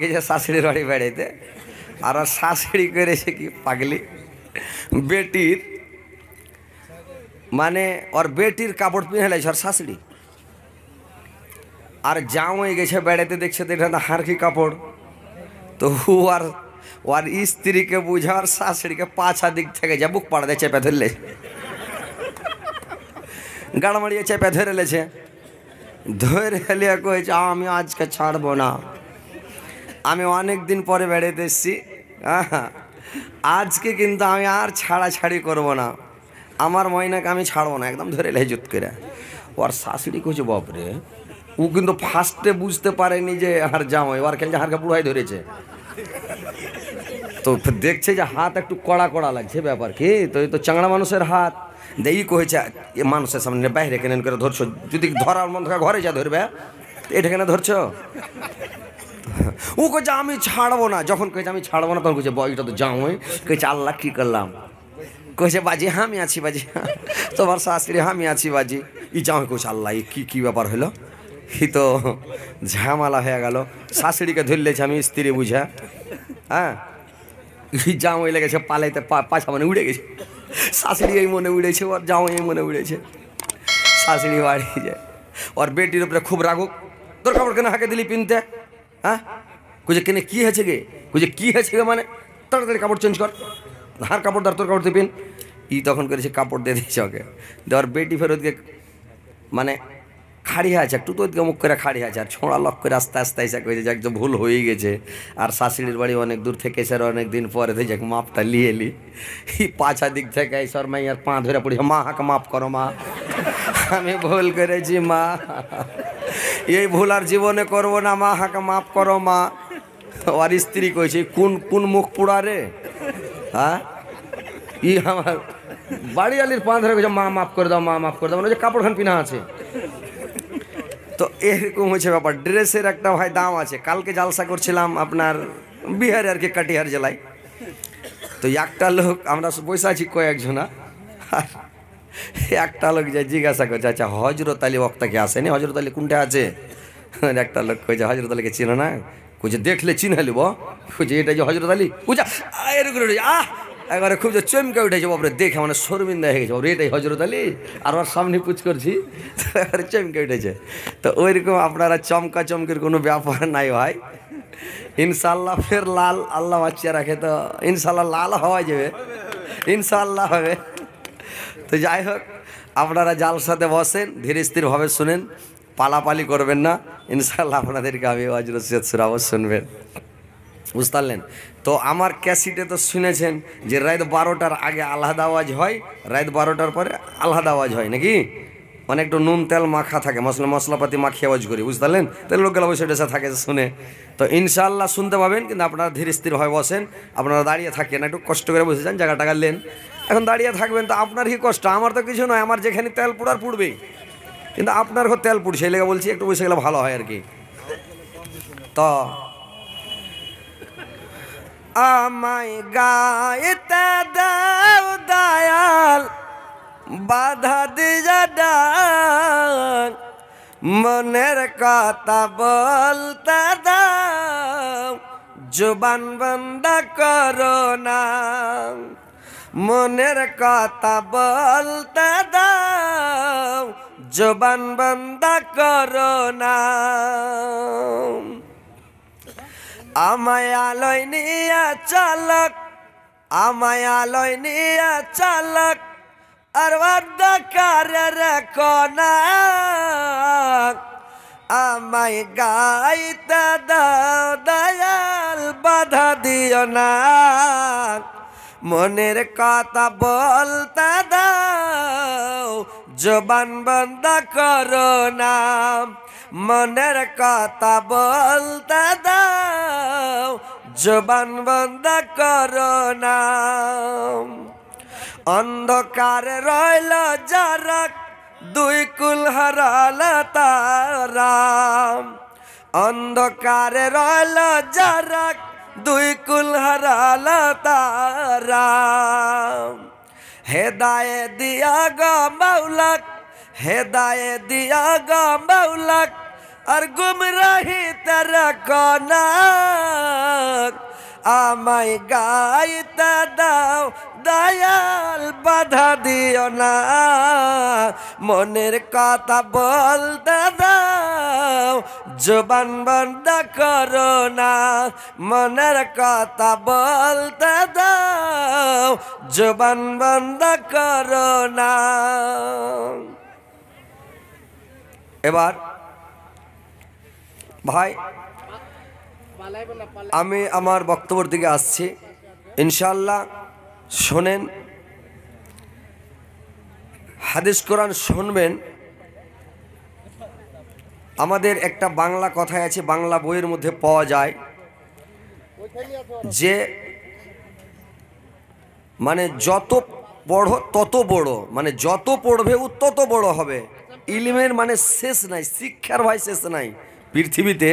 গেছে শাশুড়ির বাড়ি বেড়াইতে আর শাশুড়ি করেছে কি পাগলি বেটির মানে ওর বেটির কাপড় পিঁড়াইছে ওর শাশুড়ি আর জামাই গেছে বেড়াইতে দেখছে তো এটা না হারকি কাপড় তো হু আর ওর স্ত্রীকে বুঝে আর শাশুড়িকে পাছা দিক থেকে যা বুক পাড়া দেয় চেপে ধরলে গাড়মাড়িয়ে চেপে ধরে লেছে ধরে হেলিয়া কয়েছে আমি আজকে ছাড়বো না আমি অনেক দিন পরে বেড়াইতে এসেছি আজকে কিন্তু আমি আর ছাড়াছাড়ি করব না আমার ময়নাকে আমি ছাড়বো না একদম ধরে লেজুত করে ওর শাশুড়ি কচু বাপরে ও কিন্তু ফার্স্টে বুঝতে পারেনি যে আর জামাই ওর খেলছে হারকে বুড়াই ধরেছে তো দেখছে যে হাত একটু কড়া কড়া লাগছে ব্যাপার কি তো তো চাংড়া মানুষের হাত দেই এ মানুষের সামনে বাইরে কেন করে ধরছো যদি ধরার মন ঘরে যা ধরবে এটা কেন ধরছো ও কইছে আমি ছাড়বো না যখন কইছে আমি ছাড়বো না তখন কইছে বয়টা তো যাও কইছে আল্লাহ কী করলাম কইছে বাজি হ্যাঁ আমি আছি বাজি তোমার শাশুড়ি হ্যাঁ আমি আছি বাজি ই যাও কইছে আল্লাহ কি কী ব্যাপার হলো ই তো ঝামালা হয়ে গেল শাশুড়িকে ধরলেছে আমি স্ত্রী বুঝে হ্যাঁ ই জামাই লেগেছে পালাইতে পাশা মানে উড়ে গেছে শাশুড়ি এই মনে উড়েছে ওর জামাই এই মনে উড়েছে শাশুড়ি বাড়ি যায় ওর বেটির উপরে খুব রাগুক তোর কাপড় কেন হাঁকে দিলি পিনতে হ্যাঁ কুজে কেনে কী হয়েছে গে কুজে কী হয়েছে গে মানে তাড়াতাড়ি কাপড় চেঞ্জ কর হার কাপড় দার তোর কাপড় দেবেন ই তখন করেছে কাপড় দিয়ে দিয়েছে ওকে দেওয়ার বেটি ফেরত গে মানে খাড়ি হয়েছে একটু তো মুখ করে খাড়ি হয়েছে আর ছোঁড়া লক্ষ করে আস্তে আস্তে এসে কইছে যে একদম ভুল হয়ে গেছে আর শাশুড়ির বাড়ি অনেক দূর থেকে এসে অনেক দিন পরে যাক মাপটা লিয়ে এলি পাছা দিক থেকে এসর মাই আর পা ধরে পড়ি মা হাকে মাফ করো মা আমি ভুল করেছি মা এই ভুল আর জীবনে করবো না মা হাকে মাফ করো মা আর স্ত্রী কইছে কোন কোন মুখ পোড়া রে হ্যাঁ ই আমার বাড়ি আলির পা ধরে কইছে মা মাফ করে দাও মা মাফ করে দাও মানে যে কাপড়খান পিনা আছে তো এরকম হচ্ছে ব্যাপার ড্রেসের একটা ভাই দাম আছে কালকে জালসা করছিলাম আপনার বিহারে আর কি কাটিহার জেলায় তো একটা লোক আমরা বসে আছি কয়েকজনা একটা লোক যে জিজ্ঞাসা করছে আচ্ছা হজরত আলী বক্তাকে আসেনি হজরত আলী কোনটা আছে একটা লোক কয়েছে হজরত আলীকে চিনো না কুচে দেখলে চিনে নেব কুচে এটা যে হজরত আলী কুচা এরকম আহ একবারে খুব যে চমকে উঠেছে বাপরে দেখে মানে শর্মিন্দা হয়ে গেছে বাপরে এটাই হজরত আলী আর আমার সামনে পুচ করছি একবারে চমকে উঠেছে তো ওইরকম আপনারা চমকা চমকের কোনো ব্যাপার নাই ভাই ইনশাল্লাহ ফের লাল আল্লাহ বাচ্চা রাখে তো ইনশাল্লাহ লাল হওয়া যাবে ইনশাল্লাহ হবে তো যাই হোক আপনারা জাল সাথে বসেন ধীরে স্থিরভাবে শুনেন পালাপালি করবেন না ইনশাল্লাহ আপনাদেরকে আমি অজরত সুরাবো শুনবেন বুঝতে পারলেন তো আমার ক্যাসিটে তো শুনেছেন যে রাত বারোটার আগে আলাদা আওয়াজ হয় রাত বারোটার পরে আলাদা আওয়াজ হয় নাকি মানে একটু নুন তেল মাখা থাকে মশলা মশলাপাতি মাখিয়ে আওয়াজ করি বুঝতে তাহলে লোকগুলো বসে ডেসে থাকে শুনে তো ইনশাল্লাহ শুনতে পাবেন কিন্তু আপনারা ধীরে স্থির হয়ে বসেন আপনারা দাঁড়িয়ে থাকেন একটু কষ্ট করে বসে যান জায়গা টাকা লেন এখন দাঁড়িয়ে থাকবেন তো আপনার কি কষ্ট আমার তো কিছু নয় আমার যেখানে তেল পুড়ার পুড়বেই কিন্তু আপনার ঘর তেল পুড়ছে এই লেগে বলছি একটু বসে গেলে ভালো হয় আর কি তো আমায় গাইতে দেও দয়াল বাধা দিয়া ডাক মনের কথা বলতে দাও জুবান বন্ধ করো না মনের কথা বলতে দাও জুবান বন্ধ করো না আমায় আলোয় নিয়া চালক আমায় আলোয় নিয়া চালাক আর অন্ধকারের কোনা আমায় গাইতে দাও দয়াল বাধা দিও না মনের কথা বলতে দাও জবান বন্ধ করো না মনের কথা বলতে দাও জবান বন্ধ করোনা অন্ধকার রইল যারা দুই কুল হারাল তারা অন্ধকার রইল যারা দুই কুল হারাল তারা হেদায়ে দিয়া গা মৌলক হেদায়ে দিয়া গা মৌলক আর গুমরাহি তারা কনা আমায় গাই দাও দয়াল বাধা দিও না মনের কথা বল দাও জবান বন্ধ করো না মনের কথা বল দাও জবান বন্ধ করো না এবার ভাই আমি আমার বক্তব্যের দিকে আসছি ইনশাল্লাহ শোনেন হাদিস কোরআন শুনবেন আমাদের একটা বাংলা কথায় আছে বাংলা বইয়ের মধ্যে পাওয়া যায় যে মানে যত পড়ো তত বড় মানে যত পড়বে ও তত বড় হবে ইলিমের মানে শেষ নাই শিক্ষার ভাই শেষ নাই পৃথিবীতে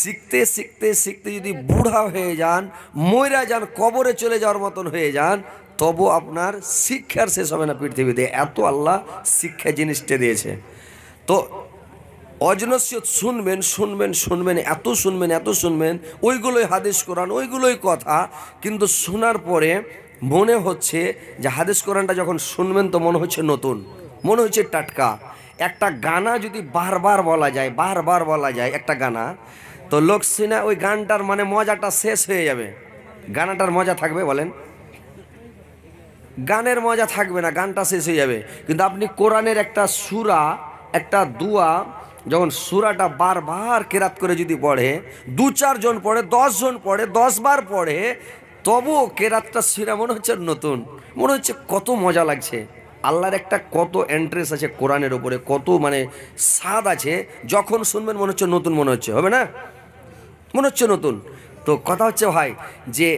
শিখতে শিখতে শিখতে যদি বুড়া হয়ে যান ময়রা যান কবরে চলে যাওয়ার মতন হয়ে যান তবু আপনার শিক্ষার শেষ হবে না পৃথিবীতে এত আল্লাহ শিক্ষা জিনিসটা দিয়েছে তো অজনসিয়ত শুনবেন শুনবেন শুনবেন এত শুনবেন এত শুনবেন ওইগুলোই হাদিস কোরআন ওইগুলোই কথা কিন্তু শোনার পরে মনে হচ্ছে যে হাদিস কোরআনটা যখন শুনবেন তো মনে হচ্ছে নতুন মনে হচ্ছে টাটকা একটা গানা যদি বারবার বলা যায় বারবার বলা যায় একটা গানা তো লোক সিনা ওই গানটার মানে মজাটা শেষ হয়ে যাবে গানাটার মজা থাকবে বলেন গানের মজা থাকবে না গানটা শেষ হয়ে যাবে কিন্তু আপনি কোরআনের একটা সুরা একটা দুয়া যখন সুরাটা বারবার কেরাত করে যদি পড়ে দু চারজন পড়ে দশজন পড়ে দশবার পড়ে তবুও কেরাতটা সিরা মনে হচ্ছে নতুন মনে হচ্ছে কত মজা লাগছে আল্লাহর একটা কত অ্যান্ট্রেস আছে কোরআনের ওপরে কত মানে স্বাদ আছে যখন শুনবেন মনে হচ্ছে নতুন মনে হচ্ছে হবে না মনে হচ্ছে নতুন তো কথা হচ্ছে ভাই যে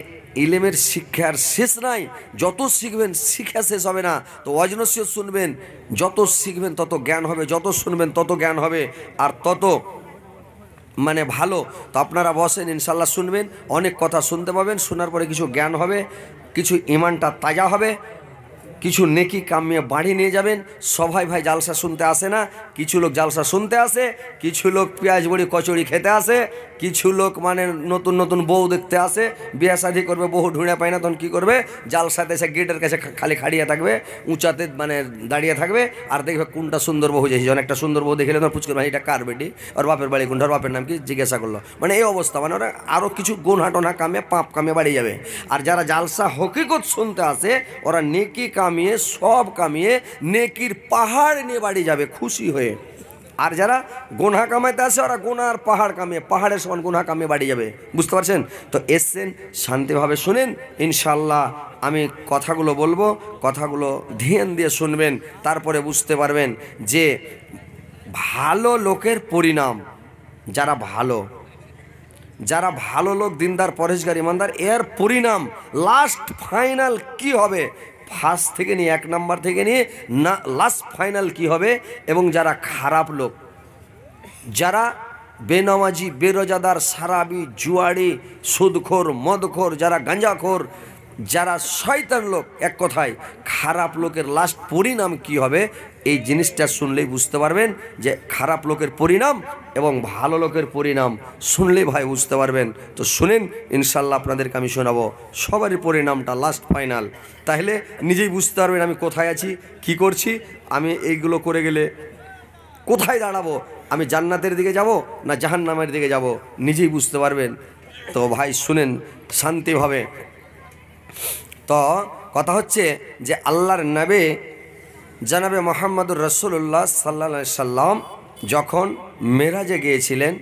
ইলেমের শিক্ষার শেষ নাই যত শিখবেন শিক্ষা শেষ হবে না তো অজনস্য শুনবেন যত শিখবেন তত জ্ঞান হবে যত শুনবেন তত জ্ঞান হবে আর তত মানে ভালো তো আপনারা বসেন ইনশাল্লাহ শুনবেন অনেক কথা শুনতে পাবেন শোনার পরে কিছু জ্ঞান হবে কিছু ইমানটা তাজা হবে কিছু নেকি কামিয়ে বাড়ি নিয়ে যাবেন সবাই ভাই জালসা শুনতে আসে না কিছু লোক জালসা শুনতে আসে কিছু লোক পেঁয়াজ বড়ি কচুরি খেতে আসে কিছু লোক মানে নতুন নতুন বউ দেখতে আসে বিয়ে শাদি করবে বহু ঢুঁড়ে পায় না তখন কী করবে জালসাতে সে গেটের কাছে খালি খাড়িয়ে থাকবে উঁচাতে মানে দাঁড়িয়ে থাকবে আর দেখবে কোনটা সুন্দর বউ যে অনেকটা একটা সুন্দর বউ দেখলে তখন পুচকে ভাই এটা কার বেটি ওর বাপের বাড়ি কোনটা ওর বাপের নাম কি জিজ্ঞাসা করলো মানে এই অবস্থা মানে ওরা আরও কিছু গোনহাটনা কামে পাঁপ কামে বাড়িয়ে যাবে আর যারা জালসা হকিকত শুনতে আসে ওরা নেকি কাম কামিয়ে সব কামিয়ে নেকির পাহাড় নিয়ে বাড়ি যাবে খুশি হয়ে আর যারা গোনা কামাইতে আসে ওরা গোনার পাহাড় কামিয়ে পাহাড়ের সমান গোনা কামিয়ে বাড়ি যাবে বুঝতে পারছেন তো এসছেন শান্তিভাবে শুনেন ইনশাল্লাহ আমি কথাগুলো বলবো কথাগুলো ধ্যান দিয়ে শুনবেন তারপরে বুঝতে পারবেন যে ভালো লোকের পরিণাম যারা ভালো যারা ভালো লোক দিনদার পরেশগার ইমানদার এর পরিণাম লাস্ট ফাইনাল কি হবে ফার্স্ট থেকে নিয়ে এক নাম্বার থেকে নিয়ে না লাস্ট ফাইনাল কি হবে এবং যারা খারাপ লোক যারা বেনামাজি বেরোজাদার সারাবি জুয়ারি সুদখোর মদখোর যারা গাঁজাখোর যারা শয়তান লোক এক কথায় খারাপ লোকের লাস্ট পরিণাম কি হবে এই জিনিসটা শুনলেই বুঝতে পারবেন যে খারাপ লোকের পরিণাম এবং ভালো লোকের পরিণাম শুনলেই ভাই বুঝতে পারবেন তো শুনেন ইনশাল্লাহ আপনাদেরকে আমি শোনাবো সবারই পরিণামটা লাস্ট ফাইনাল তাহলে নিজেই বুঝতে পারবেন আমি কোথায় আছি কি করছি আমি এইগুলো করে গেলে কোথায় দাঁড়াবো আমি জান্নাতের দিকে যাব না জাহান্নামের দিকে যাব নিজেই বুঝতে পারবেন তো ভাই শুনেন শান্তিভাবে তো কথা হচ্ছে যে আল্লাহর নাবে জানাবে মোহাম্মদুর রসুল্লাহ সাল্লা সাল্লাম যখন মেরাজে গিয়েছিলেন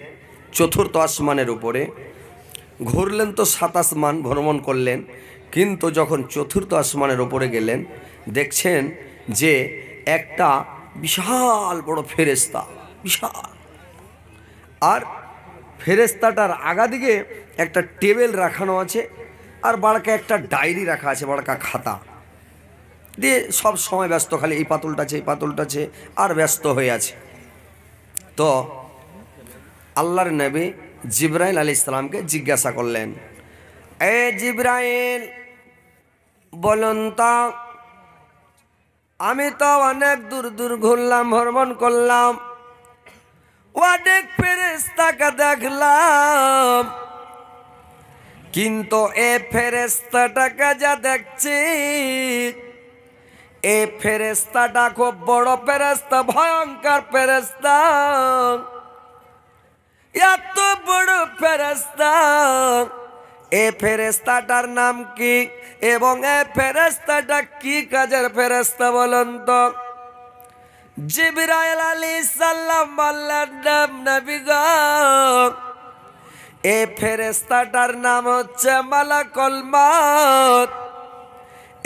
চতুর্থ আসমানের উপরে ঘুরলেন তো সাত আসমান ভ্রমণ করলেন কিন্তু যখন চতুর্থ আসমানের উপরে গেলেন দেখছেন যে একটা বিশাল বড় ফেরেস্তা বিশাল আর ফেরেস্তাটার আগা দিকে একটা টেবিল রাখানো আছে আর বাড়কা একটা ডায়েরি রাখা আছে বাড়কা খাতা দিয়ে সব সময় ব্যস্ত খালি এই পাতলটা আছে এই পাতলটা আছে আর ব্যস্ত হয়ে আছে তো আল্লাহর নবী জিব্রাইল আলি ইসলামকে জিজ্ঞাসা করলেন এ জিব্রাইল বলুন তা আমি তো অনেক দূর দূর ঘুরলাম ভ্রমণ করলাম অনেক ফেরেস্তাকে দেখলাম কিন্তু এ ফেরেস্তাটাকে যা দেখছি এ ফেরেস্তাটা খুব বড় ফেরেস্তা ভয়ঙ্কর ফেরেস্তা এত বড় ফেরেস্তা এ ফেরেস্তাটার নাম কি এবং এ ফেরেস্তাটা কি কাজের ফেরেস্তা বলুন তো জিবরাইল আলী সাল্লাম আল্লাহর নাম নবীগ এ ফেরেস্তাটার নাম হচ্ছে মালাকল মাত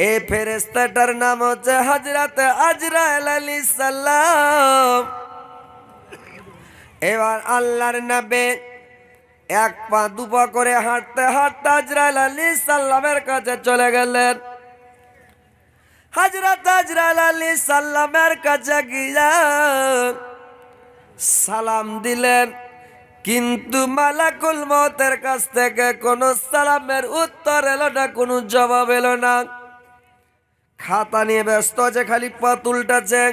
এ ফেরেস্তাটার নাম হচ্ছে হজরত আজরাল আলী সাল্লাম এবার আল্লাহর নামে এক পা দুপা করে হাঁটতে হাঁটতে হাজরাল আলী সাল্লামের কাছে চলে গেলেন হাজরত হাজরাল আলী সাল্লামের কাছে গিয়া সালাম দিলেন কিন্তু মালাকুল মতের কাছ থেকে কোনো সালামের উত্তর এলো না কোনো জবাব এলো না খাতা নিয়ে ব্যস্ত আছে খালি পা তুলটাছে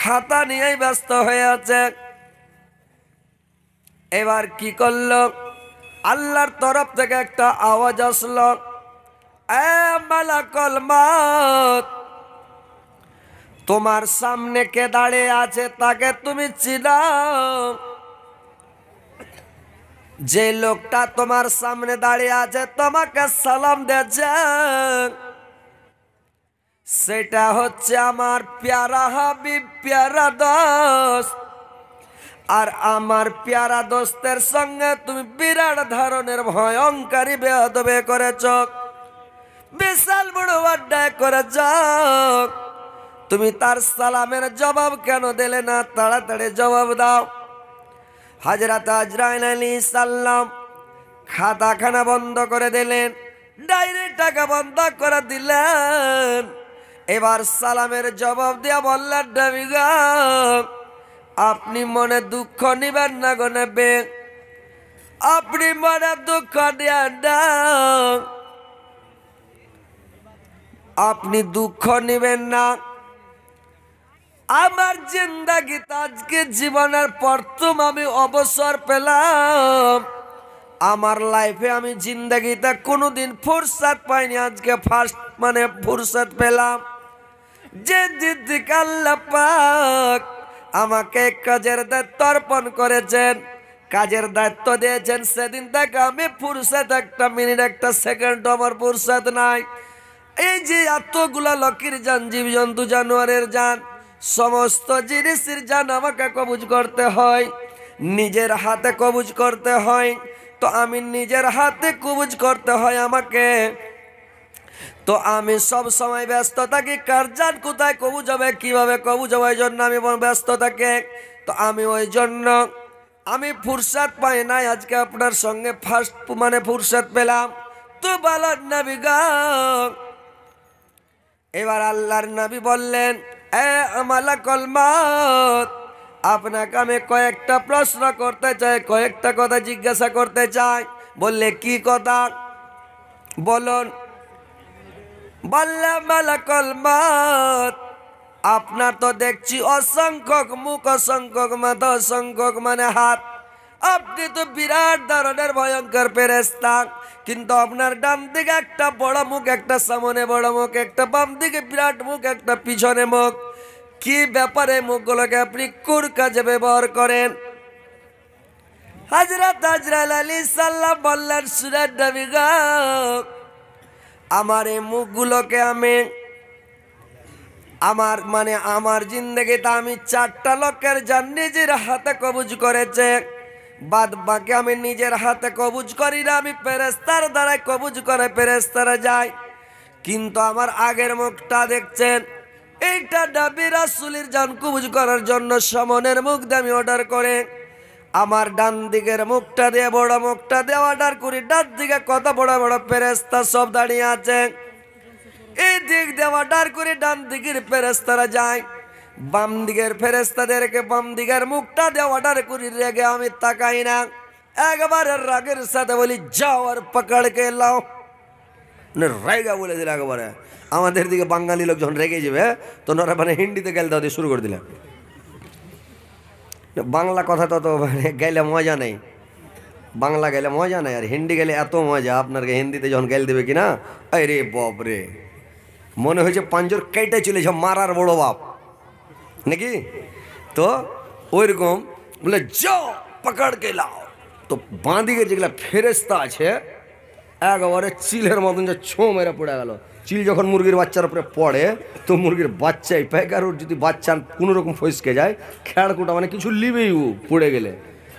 খাতা নিয়েই ব্যস্ত হয়ে আছে এবার কি করল আল্লাহর তরফ থেকে একটা আওয়াজ আসল কল মাত তোমার সামনে কে দাঁড়িয়ে আছে তাকে তুমি চিনাও যে লোকটা তোমার সামনে দাঁড়িয়ে আছে তোমাকে সালাম দেয় সেটা হচ্ছে আমার প্যারা হাবি প্যারা দোস্ত আর আমার প্যারা দোস্তের সঙ্গে তুমি বিরাট ধরনের ভয়ঙ্কারী বেহদবে করেছ বিশাল বড় আড্ডায় করে যাও তুমি তার সালামের জবাব কেন দিলে না তাড়াতাড়ি জবাব দাও হাজরাত আজরাইন আলী সাল্লাম খাতাখানা বন্ধ করে দিলেন ডাইরেক্ট টাকা বন্ধ করে দিলেন এবার সালামের জবাব দিয়া বললেন ডাবিগা আপনি মনে দুঃখ নিবেন না গো নেবে আপনি মনে দুঃখ নেন না আপনি দুঃখ নেবেন না আমার জিন্দাগি আজকে জীবনের প্রথম আমি অবসর পেলাম আমার লাইফে আমি জিন্দাগিতে কোনোদিন ফুরসাদ পাইনি আজকে ফার্স্ট মানে ফুরসাদ পেলাম যে দিদিক আল্লাহ পাক আমাকে কাজের দায়িত্ব অর্পণ করেছেন কাজের দায়িত্ব দিয়েছেন সেদিন থেকে আমি ফুরসাদ একটা মিনিট একটা সেকেন্ড আমার ফুরসাদ নাই এই যে এতগুলা লকির যান জীবজন্তু জানোয়ারের যান সমস্ত জিনিসের যান আমাকে কবুজ করতে হয় নিজের হাতে কবুজ করতে হয় তো আমি নিজের হাতে কবুজ করতে হয় আমাকে তো আমি সব সময় ব্যস্ত থাকি কারজান কোথায় কবু যাবে কিভাবে কবু যাবে ওই জন্য আমি ব্যস্ত থাকি তো আমি ওই জন্য আমি ফুরসাদ পাই নাই আজকে আপনার সঙ্গে ফার্স্ট মানে ফুরসাদ পেলাম তো বালার নাবি এবার আল্লাহর নাবি বললেন এ আমালা কলমাত আপনাকে আমি কয়েকটা প্রশ্ন করতে চাই কয়েকটা কথা জিজ্ঞাসা করতে চাই বললে কি কথা বলুন বল্লা মালাকল মাত আপনার তো দেখছি অসংখ্যক মুখ অসংখ্যক মাথা অসংখ্যক মানে হাত আপনি তো বিরাট ধরনের ভয়ঙ্কর পেরেস্তা কিন্তু আপনার ডান দিকে একটা বড় মুখ একটা সামনে বড় মুখ একটা বাম দিকে বিরাট মুখ একটা পিছনে মুখ কি ব্যাপারে মুখগুলোকে আপনি কুর কাজে ব্যবহার করেন হাজরা হাজরাল আলী সাল্লাম বললেন সুরের গা আমার এই মুখগুলোকে আমি আমার মানে আমার জিন্দগিতে আমি চারটা লোকের যান নিজের হাতে কবুজ করেছে বাদ বাকি আমি নিজের হাতে কবুজ করি না আমি পেরেস্তার দ্বারাই কবুজ করে পেরেস্তারা যাই কিন্তু আমার আগের মুখটা দেখছেন এইটা ডাবি রাসুলির যান কবুজ করার জন্য সমনের মুখ দিয়ে আমি অর্ডার করে আমার ডান দিকের মুখটা দিয়ে বড় মুখটা দেওয়া ডার করি ডান দিকে কত বড় বড় ফেরেস্তা সব দাঁড়িয়ে আছে এই দিক দেওয়া ডার করি ডান দিকের পেরেস্তারা যায় বাম দিকের ফেরেস্তাদেরকে বাম দিকের মুখটা দেওয়া ডার করি রেগে আমি তাকাই না একবার রাগের সাথে বলি যাও আর কে লাও মানে রেগা বলে দিল একবারে আমাদের দিকে বাঙালি লোক যখন রেগে যাবে হ্যাঁ? তখন ওরা মানে হিন্দিতে গেলতে শুরু করে দিলাম বাংলা কথা তত গেলে মানে গাইলে মজা নেই বাংলা গেলে মজা নেই আর হিন্দি গেলে এত মজা আপনারকে হিন্দিতে যখন গেল দেবে কিনা আরে বাপ রে মনে হয়েছে পাঞ্জর কেটে চলেছে মারার বড় বাপ নাকি তো ওইরকম বলে যাও পাকড় কে তো বাঁদিকে যেগুলো ফেরেস্তা আছে একবারে চিলের মতন যে ছো মেরে পড়ে গেল চিল যখন মুরগির বাচ্চার উপরে পড়ে তো মুরগির বাচ্চাই প্যাকারোর যদি বাচ্চা কোনো রকম ফসকে যায় খেয়াড়কুটা মানে কিছু লিবেই ও পড়ে গেলে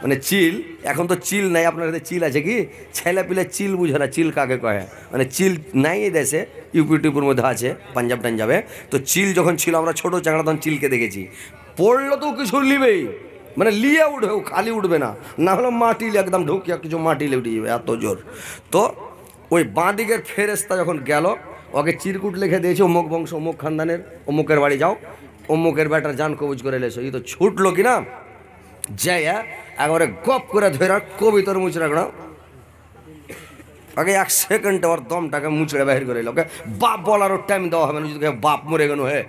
মানে চিল এখন তো চিল নাই আপনার কাছে চিল আছে কি ছেলা পিলে চিল বুঝে না চিল কাকে কয়ে মানে চিল নাই এই দেশে ইউপি টিপুর মধ্যে আছে পাঞ্জাব টাঞ্জাবে তো চিল যখন ছিল আমরা ছোটো চাকরা তখন চিলকে দেখেছি পড়লো তো কিছু লিবেই মানে লিয়ে উঠবে খালি উঠবে না না হলে মাটি একদম ঢুকিয়ে কিছু মাটি উঠে যাবে এত জোর তো ওই বাঁদিকের ফেরেস্তা যখন গেল ওকে চিরকুট লিখে দিয়েছে অমুক বংশ অমুক খানদানের অমুকের বাড়ি যাও অমুকের বেটার যান কবজ করে লেছো ই তো ছুটলো কি না যাইয়া একবারে গপ করে ধরে কবিতর রাখ না ওকে এক সেকেন্ডে ওর দমটাকে মুচড়ে বাহির করে এলো ওকে বাপ বলারও টাইম দেওয়া হবে না যদি বাপ মরে গেল হে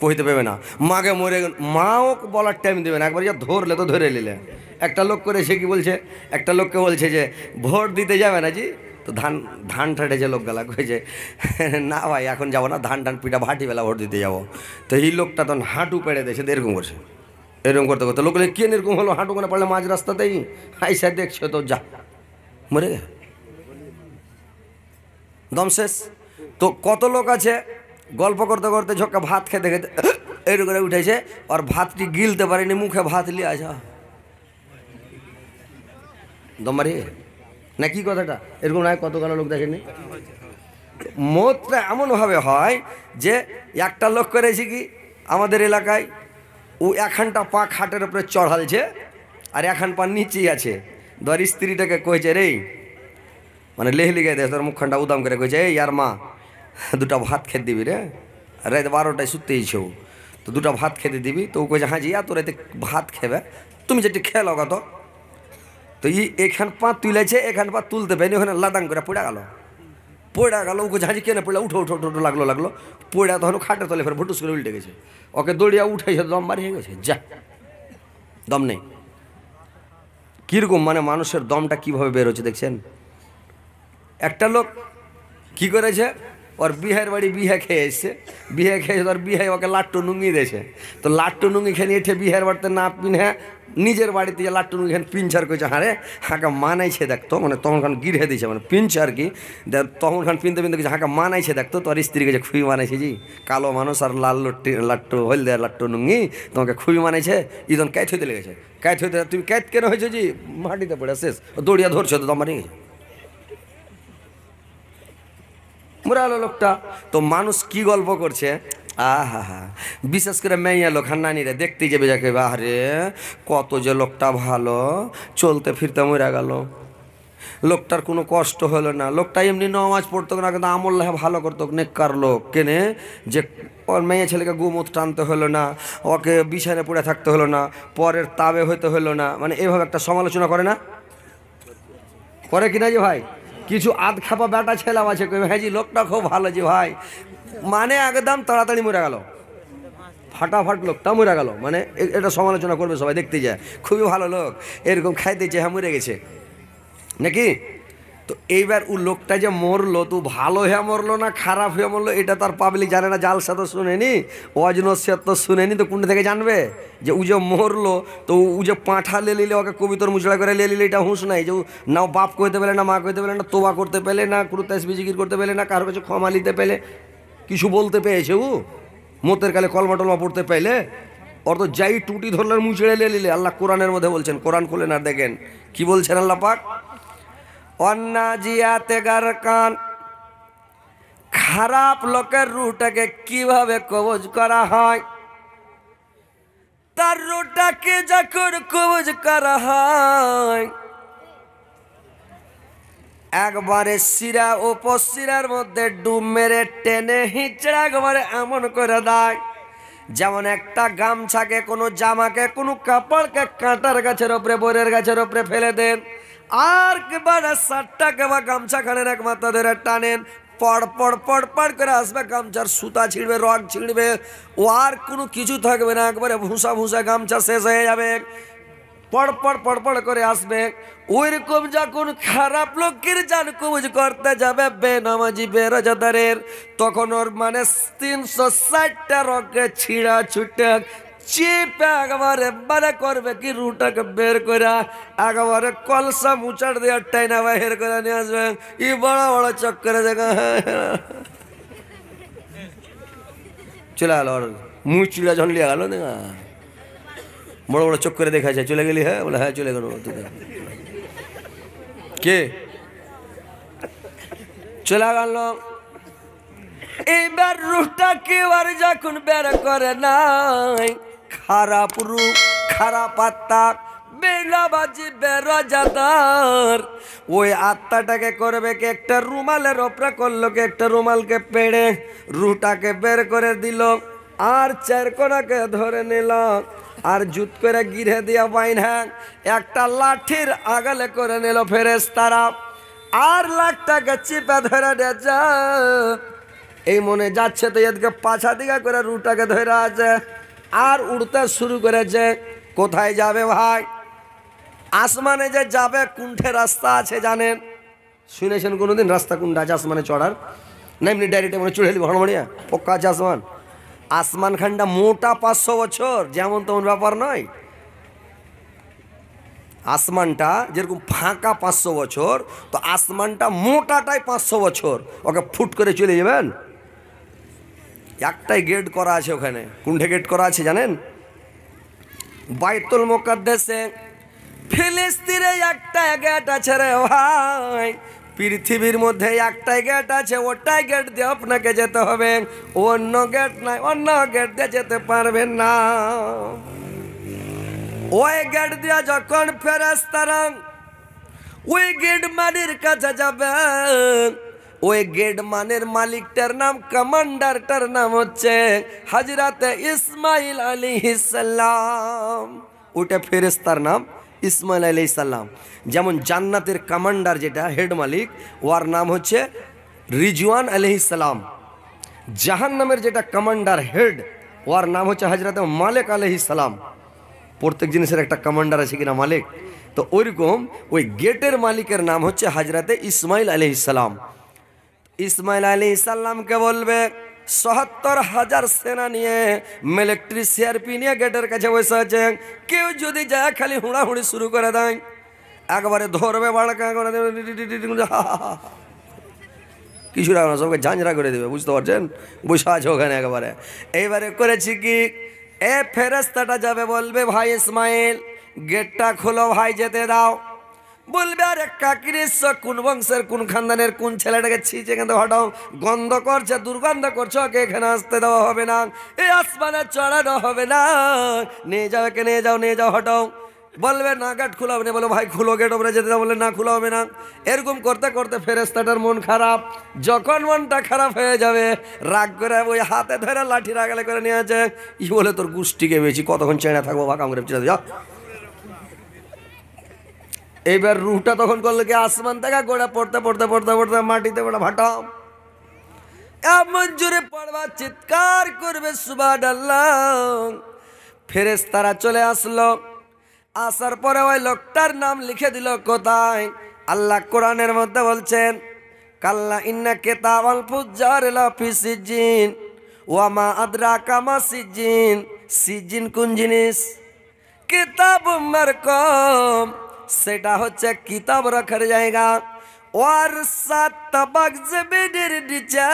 কহিতে পারবে না মাকে মরে গেল মাও বলার টাইম দেবে না একবার যা ধরলে তো ধরে নিলে একটা লোক করেছে কি বলছে একটা লোককে বলছে যে ভোট দিতে যাবে না জি তো ধান ধান ঠাটে যে লোকগুলা কয়েছে না ভাই এখন যাবো না ধান টান পিঠা ভাটিবেলা ভোট দিতে যাবো তো এই লোকটা তখন হাঁটু পেড়ে দেয় এরকম করছে এরকম করতে করতে লোকগুলো কে এরকম হলো হাঁটু করে পড়লে মাঝ রাস্তাতেই আইসা দেখছো তো যা মরে গে দম শেষ তো কত লোক আছে গল্প করতে করতে ঝোঁকা ভাত খেতে খেতে এরকম করে উঠেছে আর ভাতটি গিলতে পারেনি মুখে ভাত লিয়ে আসা দম মারিয়ে না কি কথাটা এরকম নয় কালো লোক দেখেনি মতটা এমনভাবে হয় যে একটা লোক করেছি কি আমাদের এলাকায় ও এখানটা পা খাটের উপরে চড়ালছে আর এখান পা নিচেই আছে ধর স্ত্রীটাকে কয়েছে রে মানে লেহ লিখে দেয় তোর মুখখানটা উদাম করে কয়েছে এই আর মা দুটা ভাত খেতে দিবি রে রাত বারোটায় শুতেইছ তো দুটা ভাত খেতে দিবি তো ও কয়েছে হ্যাঁ জিয়া তো রাতে ভাত খেবে তুমি যেটি খেয়ে লগা তো তো ই এখান পা তুলেছে এখান পা তুলতে পারেনি ওখানে লাদাং করে পড়ে গেল পড়ে গেল ওকে ঝাঁঝি কেনে পড়লে উঠো উঠো উঠো লাগলো লাগলো পড়ে তখন খাটে তলে ফের ভুটুস করে উল্টে গেছে ওকে দড়িয়া উঠেছে দম হয়ে গেছে যা দম নেই কীরকম মানে মানুষের দমটা কীভাবে বেরোচ্ছে দেখছেন একটা লোক কি করেছে ওর বিহের বাড়ি বিহে খেয়ে এসছে বিহে খেয়ে ওর বিহে ওকে লাট্টু নুঙ্গি দিয়েছে তো লাট্টু নুঙ্গি খেয়ে এঠে বিহের বাড়িতে না পিনহে নিজের বাড়িতে যে লাট্টু নুঙ্গি খেয়ে পিনছার করেছে হাঁড়ে হাঁকা মানাইছে দেখতো মানে তখনখান গিরে দিয়েছে মানে পিনছে আর কি তখনখান পিনতে পিনতে কিছু হাঁকা মানাইছে দেখতো তোর স্ত্রীকে যে খুবই মানাইছে জি কালো মানুষ আর লাল লট্টি লাট্টু হলদে লাট্টু নুঙ্গি তোমাকে খুবই মানাইছে ইদন ক্যাচ হইতে লেগেছে ক্যাচ হইতে তুমি ক্যাচ কেন হয়েছে জি মাটিতে পড়ে শেষ দড়িয়া ধরছো তো তোমার মরে গেল লোকটা তো মানুষ কি গল্প করছে আহা হা বিশেষ করে মেয়া লোক হান্নানিরা দেখতে যাবে যাকে আরে কত যে লোকটা ভালো চলতে ফিরতে মরে গেল লোকটার কোনো কষ্ট হলো না লোকটা এমনি নমাজ পড়তো না কিন্তু আমল ভালো করতো নেককার লোক কেনে যে ওর মেয়ে ছেলেকে গুমুত টানতে হলো না ওকে বিছানে পড়ে থাকতে হলো না পরের তাবে হইতে হলো না মানে এভাবে একটা সমালোচনা করে না করে কিনা যে ভাই কিছু আধ খাপা বেটা ছেলাম আছে কই ভাইজি লোকটা খুব ভালো যে ভাই মানে একদম তাড়াতাড়ি মরে গেল ফাটাফাট লোকটা মরে গেল মানে এটা সমালোচনা করবে সবাই দেখতে যায় খুবই ভালো লোক এরকম খাইতে চেয়ে হ্যাঁ মরে গেছে নাকি তো এইবার ও লোকটা যে মরলো তো ভালো হয়ে মরলো না খারাপ হয়ে মরলো এটা তার পাবলিক জানে না জালসা তো শুনেনি অজনসে তো শুনেনি তো কোনটা থেকে জানবে যে ও যে মরলো তো ও যে পাঁঠা লে নিলে ওকে কবিতর মুচড়া করে লে নিলে এটা হুঁশ নাই যে না বাপ কইতে পেলে না মা কইতে পেলে না তোবা করতে পেলে না কোনো বিজিকির করতে পেলে না কারো কাছে ক্ষমা নিতে পেলে কিছু বলতে পেয়েছে ও মোতের কালে কলমা টলমা পড়তে পেলে ওর তো যাই টুটি ধরলেন মুচড়ে লে নিলে আল্লাহ কোরআনের মধ্যে বলছেন কোরআন খুলে না দেখেন কি বলছেন আল্লাহ পাক অন্না জিয়াতে কান খারাপ লোকের রুটাকে কিভাবে কবজ করা হয় তার রুটাকে যখন কবজ করা হয় একবারে শিরা পশিরার মধ্যে ডুব মেরে টেনে হিঁচড়া একবারে এমন করে দেয় যেমন একটা গামছাকে কোনো জামাকে কোনো কাপড়কে কাঁটার গাছের ওপরে বরের গাছের ওপরে ফেলে দেয় আর কেবার সাতটা কেবা গামছা খানের এক মাথা ধরে টানেন পড় পড় পড় পড় করে আসবে গামছার সুতা ছিঁড়বে রং ছিঁড়বে ও আর কোনো কিছু থাকবে না একবারে ভুসা ভুসা গামছা শেষ হয়ে যাবে পড় পড় পড় পড় করে আসবে ওইরকম যখন খারাপ লোকের যান কুবুজ করতে যাবে বেনামাজি বেরোজাদারের তখন ওর মানে তিনশো ষাটটা রকে ছিঁড়া ছুটে চিপে একেবারে বারে করবে কি রুটাকে বের করে একেবারে কলসা মুচাড় দিয়ে টাইনা বাহির করে নিয়ে আসবে ই বড় বড় চক্করে দেখা চলে গেল মুই চুলা যখন লিয়ে গেল দেখা বড় বড় চক্করে দেখা যায় চলে গেলি হ্যাঁ বলে হ্যাঁ চলে গেল কে চলে গেল এইবার রুটা কেউ আর যখন বের করে নাই খারাপ রূপ খারাপ আত্মা বেলাবাজি বেরাজাদার ওই আত্মাটাকে করবে কি একটা রুমালের অপরা করলো কি একটা রুমালকে পেড়ে রুটাকে বের করে দিল আর কোনাকে ধরে নিল আর জুত করে গিরে দিয়া বাইন হ্যাঁ একটা লাঠির আগালে করে নিল ফেরেস তারা আর লাখটাকে চিপে ধরে যা এই মনে যাচ্ছে তো এদিকে পাছা দিকে করে রুটাকে ধরে আছে আর উড়তে শুরু করেছে কোথায় যাবে ভাই আসমানে যে যাবে কুণ্ঠে রাস্তা আছে জানেন শুনেছেন কোনোদিন রাস্তা কুণ্ঠে আছে আসমানে চড়ার না এমনি ডাইরেক্ট মানে চড়ে হড়মড়িয়া পক্কা আছে আসমান আসমান খানটা মোটা পাঁচশো বছর যেমন তেমন ব্যাপার নয় আসমানটা যেরকম ফাঁকা পাঁচশো বছর তো আসমানটা মোটাটাই পাঁচশো বছর ওকে ফুট করে চলে যাবেন একটাই গেট করা আছে ওখানে কুণ্ঠে গেট করা আছে জানেন বাইতুল মোকাদ্দেশে ফিলিস্তিনে একটা গেট আছে রে ভাই পৃথিবীর মধ্যে একটাই গেট আছে ওটাই গেট দিয়ে আপনাকে যেতে হবে অন্য গেট নাই অন্য গেট দিয়ে যেতে পারবেন না ওই গেট দিয়ে যখন ফেরাস্তারা ওই গেট মালির কাছে যাবেন ওই মানের মালিকটার নাম কমান্ডারটার নাম হচ্ছে হাজরাত ইসমাইল আলী ইসাল্লাম ওটা ফেরেস্তার নাম ইসমাইল আলী ইসাল্লাম যেমন জান্নাতের কমান্ডার যেটা হেড মালিক ওর নাম হচ্ছে রিজওয়ান আলি ইসাল্লাম জাহান নামের যেটা কমান্ডার হেড ওর নাম হচ্ছে হাজরাত মালিক আলহি ইসাল্লাম প্রত্যেক জিনিসের একটা কমান্ডার আছে কিনা মালিক তো ওইরকম ওই গেটের মালিকের নাম হচ্ছে হাজরাতে ইসমাইল আলি ইসমাইল আলী সাল্লামকে বলবে 70000 সেনা নিয়ে মেলেকট্রিসি আরপি নিয়ে গেডার কাছে বৈসা যেন কেউ যদি জায়গা খালি হুড়া হুড়ি শুরু করে দেয় একবার ধরে বাঁধা কাঙড়া দেবে কিছুরা সবকে ঝাঁঝরা করে দেবে বুঝতে পারছেন বৈসা সুযোগ এনে একবার এইবারে করেছে কি এ ফেরেশতাটা যাবে বলবে ভাই اسماعیل গেটটা খোলো ভাই যেতে দাও বলবে আরে কাকির কোন বংশের কোন খানদানের কোন ছেলেটাকে ছিঁচে কিন্তু হটাও গন্ধ করছে দুর্গন্ধ করছো ওকে এখানে আসতে দেওয়া হবে না এ আসমানে চড়ানো হবে না নিয়ে যাও কে নিয়ে যাও নিয়ে যাও হটাও বলবে না গেট খোলা হবে না বলো ভাই খুলো গেট ওপরে যেতে বলে না খোলা হবে না এরকম করতে করতে ফেরেস্তাটার মন খারাপ যখন মনটা খারাপ হয়ে যাবে রাগ করে ওই হাতে ধরে লাঠি রাগালে করে নিয়ে আছে ই বলে তোর গুষ্টিকে বেশি কতক্ষণ চেঁড়ে থাকবো বা কামড়ে চিড়ে যা এইবার রুহটা তখন করলো কি আসমান থেকে গোড়া পড়তে পড়তে পড়তে পড়তে মাটিতে গোড়া ফাটাম এমন জোরে পড়বা চিৎকার করবে সুবাহ ফেরেস তারা চলে আসলো আসার পরে ওই লোকটার নাম লিখে দিল কোথায় আল্লাহ কোরআনের মধ্যে বলছেন কাল্লা ইন্না কেতাব আলফুজার লাফি সিজিন ওয়ামা আদ্রা কামা সিজিন সিজিন কোন জিনিস কেতাব মার কম সেটা হচ্ছে কিতাব রাখার জায়গা ওয়ার সাতটা বাগ জমিনের নিচে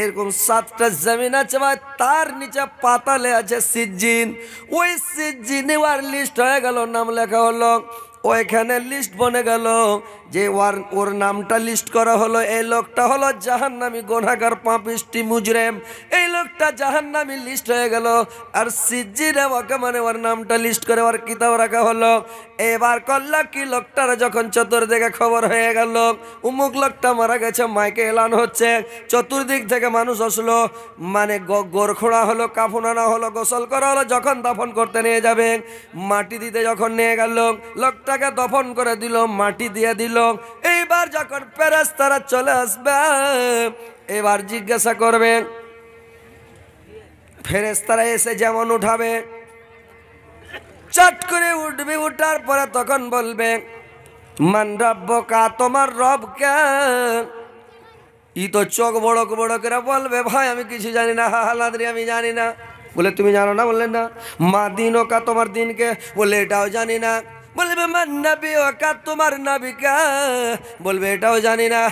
এরকম সাতটা জমিন আছে বা তার নিচে পাতালে আছে সিজিন ওই সিজিনে ওয়ার লিস্ট হয়ে গেল নাম লেখা হলো ওইখানে লিস্ট বনে গেল যে ওর ওর নামটা লিস্ট করা হলো এই লোকটা হলো জাহান্নামি গোনাগার পাপিষ্টি মুজরেম এই লোকটা নামি লিস্ট হয়ে গেল আর সিজিরে ওকে মানে ওর নামটা লিস্ট করে ওর কিতাব রাখা হলো এবার কল্লা কি লোকটার যখন চতুর্দিকে খবর হয়ে গেল উমুক লোকটা মারা গেছে মাইকে এলান হচ্ছে চতুর্দিক থেকে মানুষ আসলো মানে গোরখোড়া হলো কাফুনানা হলো গোসল করা হলো যখন দাফন করতে নিয়ে যাবে মাটি দিতে যখন নিয়ে গেল লোকটাকে দফন করে দিল মাটি দিয়ে দিল এইবার যখন প্যারাস তারা চলে আসবে এবার জিজ্ঞাসা করবে ফেরেস্তারা এসে যেমন উঠাবে চট করে উঠবে উঠার পরে তখন বলবে মান কা তোমার কে ই তো চোখ বড়ক বড়কেরা বলবে ভাই আমি কিছু জানি না হালাদি আমি জানি না বলে তুমি জানো না বললেন না মা দিন কা তোমার দিনকে বলে এটাও জানি না বলবে মান্নাবি নাবি ওকা তোমার নাবিকা বলবে এটাও জানি না